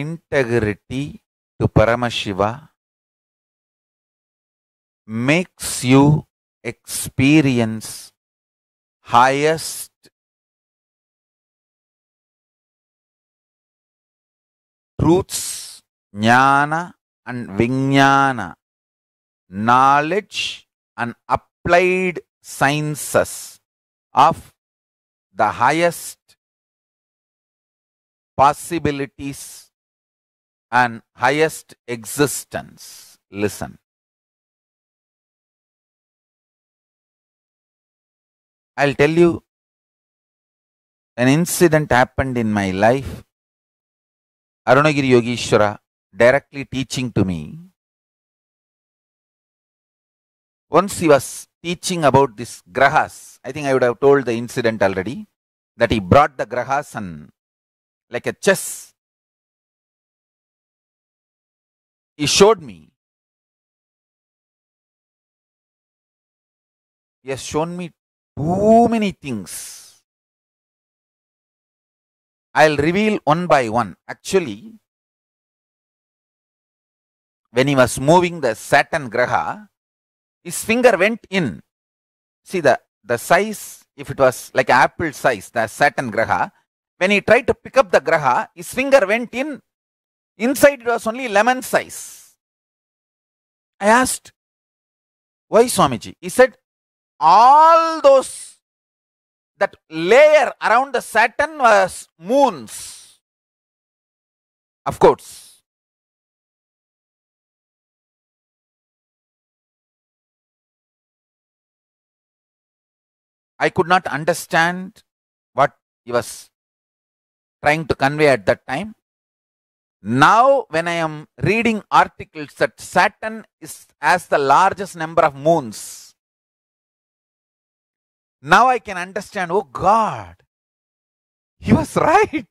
integrity to Paramashiva makes you experience highest truths, jnana and vijnana, knowledge and applied sciences of the highest possibilities and highest existence. Listen. I'll tell you an incident happened in my life. Arunagiri Yogishwara directly teaching to me. Once he was teaching about this grahas, I think I would have told the incident already that he brought the grahas and like a chess He showed me. He has shown me too many things. I'll reveal one by one. Actually, when he was moving the Saturn Graha, his finger went in. See the, the size, if it was like apple size, the Saturn Graha, when he tried to pick up the Graha, his finger went in Inside it was only lemon size. I asked, why Swamiji? He said, all those, that layer around the Saturn was moons. Of course. I could not understand what he was trying to convey at that time. Now, when I am reading articles that Saturn is as the largest number of moons, now I can understand oh, God, he was right.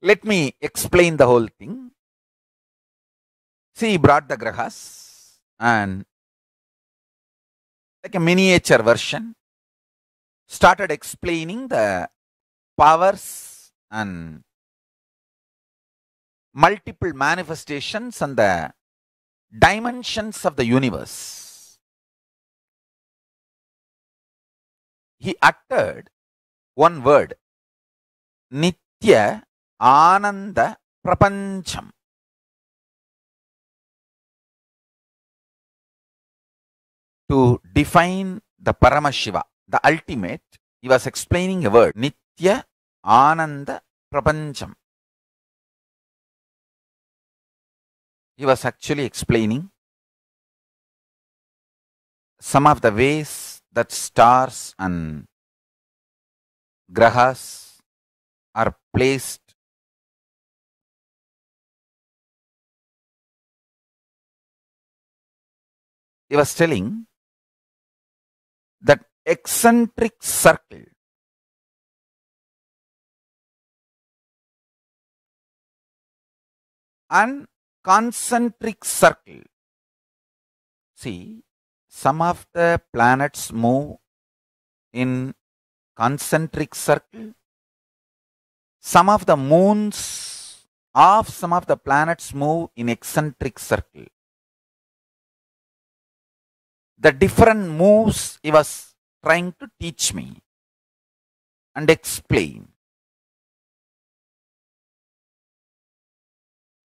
Let me explain the whole thing. See, he brought the grahas and like a miniature version, started explaining the powers and multiple manifestations and the dimensions of the universe. He uttered one word, Nitya Ananda Prapancham. To define the Paramashiva, the ultimate, he was explaining a word, Nitya Ananda Prapancham. He was actually explaining some of the ways that stars and grahas are placed he was telling that eccentric circle and concentric circle. See, some of the planets move in concentric circle. Some of the moons of some of the planets move in eccentric circle. The different moves he was trying to teach me and explain.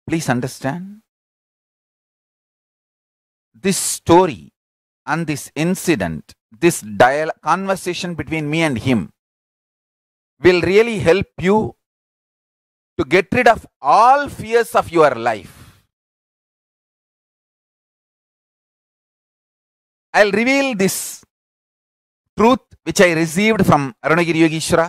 Please understand this story and this incident, this dial conversation between me and him will really help you to get rid of all fears of your life. I'll reveal this truth which I received from Arunagiri Yogeshwara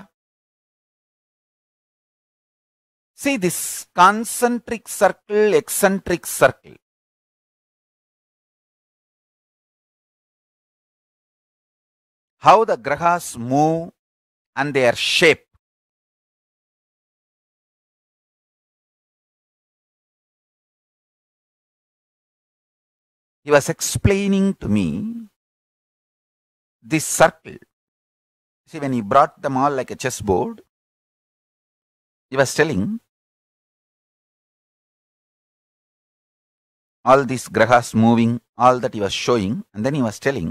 See this concentric circle, eccentric circle. How the grahas move and their shape. He was explaining to me this circle. See, when he brought them all like a chessboard, he was telling all these grahas moving, all that he was showing, and then he was telling.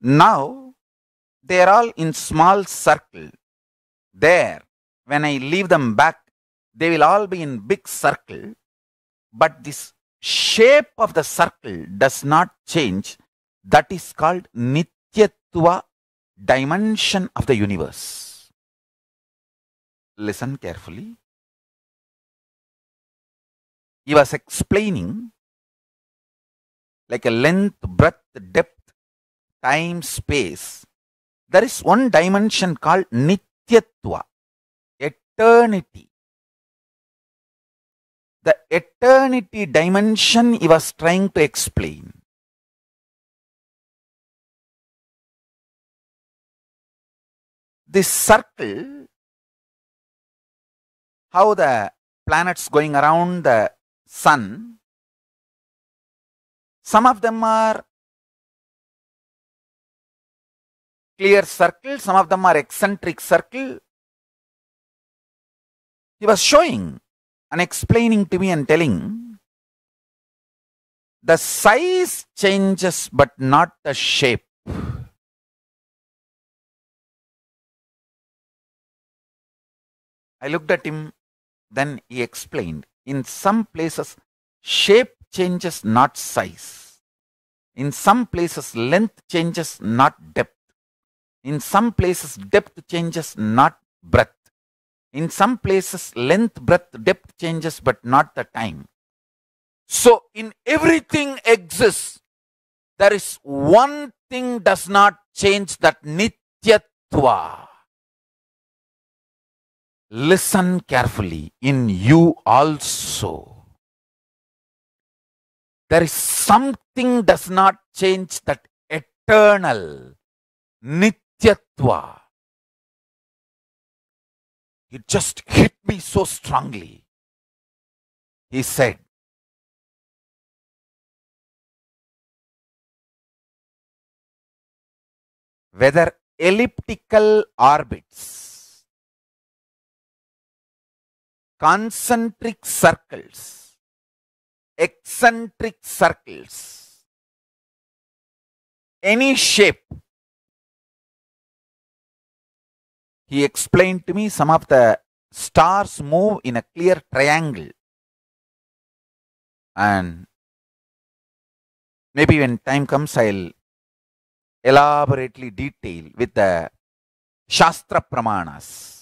Now they are all in small circle. There, when I leave them back, they will all be in big circle, but this shape of the circle does not change. That is called Nityatva dimension of the universe. Listen carefully he was explaining like a length, breadth, depth, time, space. There is one dimension called Nityatva, eternity. The eternity dimension he was trying to explain. This circle, how the planets going around the sun. Some of them are clear circle, some of them are eccentric circle. He was showing and explaining to me and telling the size changes but not the shape. I looked at him, then he explained. In some places, shape changes, not size. In some places, length changes, not depth. In some places, depth changes, not breadth. In some places, length, breadth, depth changes, but not the time. So, in everything exists, there is one thing does not change that nityatva. Listen carefully. In you also, there is something does not change that eternal nityatva. It just hit me so strongly. He said, whether elliptical orbits concentric circles, eccentric circles, any shape. He explained to me some of the stars move in a clear triangle and maybe when time comes I'll elaborately detail with the Shastra Pramanas.